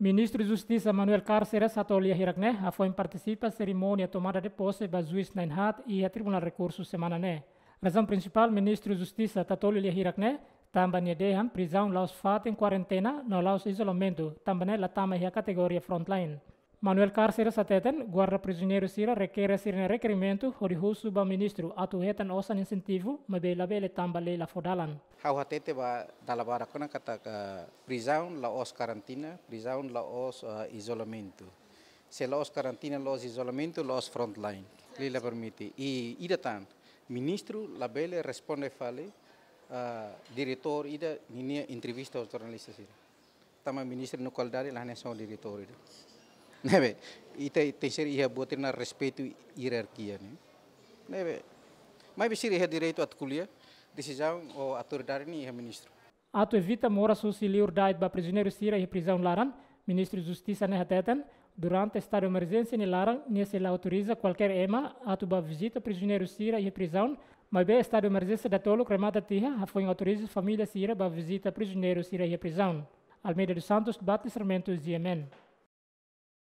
Ministro de Justiça Manuel Cárceres atolia Hirakne, a foi participa cerimônia tomada de posse da juiz Neinhardt e a Tribunal Recursos né. Razão principal, Ministro de Justiça Atolia Hirakne, também é de prisão laos fatem quarentena no laos isolamento, também é a categoria frontline. Manuel até sateten guarda prisioneiro sira requer sirne requerimento hori hu suba ministro atu hetan osan incentivo mabela bele tamba leila fodalan. Hau hatete ba dalabara kona kata ka eh, prisão la os quarantina, prisão la os uh, eh, isolamento. Se la os quarantina, la os isolamento, la os frontline. Leila permite. E ida tan, ministro la bele responde fale, uh, eh, diretor ida ninia entrevista aos jornalistas sira. Tama ministro no qualidade la nação diretor ida. né, velho? E tem, tem ser ia botar na respeito e hierarquia, né? Né, bem Mas se ia direito a escolher decisão ou autoridade nem é ministro. Ato evita mora socialidade para prisioneiros tira e prisão laran, ministro de justiça né tetan, durante estado de emergência ne laran, nem se lá autoriza qualquer ema ato ba visita prisioneiros tira e prisão, mas bem estado de emergência da tolo cremata tira, foi autoriza família tira ba visita prisioneiros tira e prisão. Almeida dos Santos, bate sermentos de Yemen.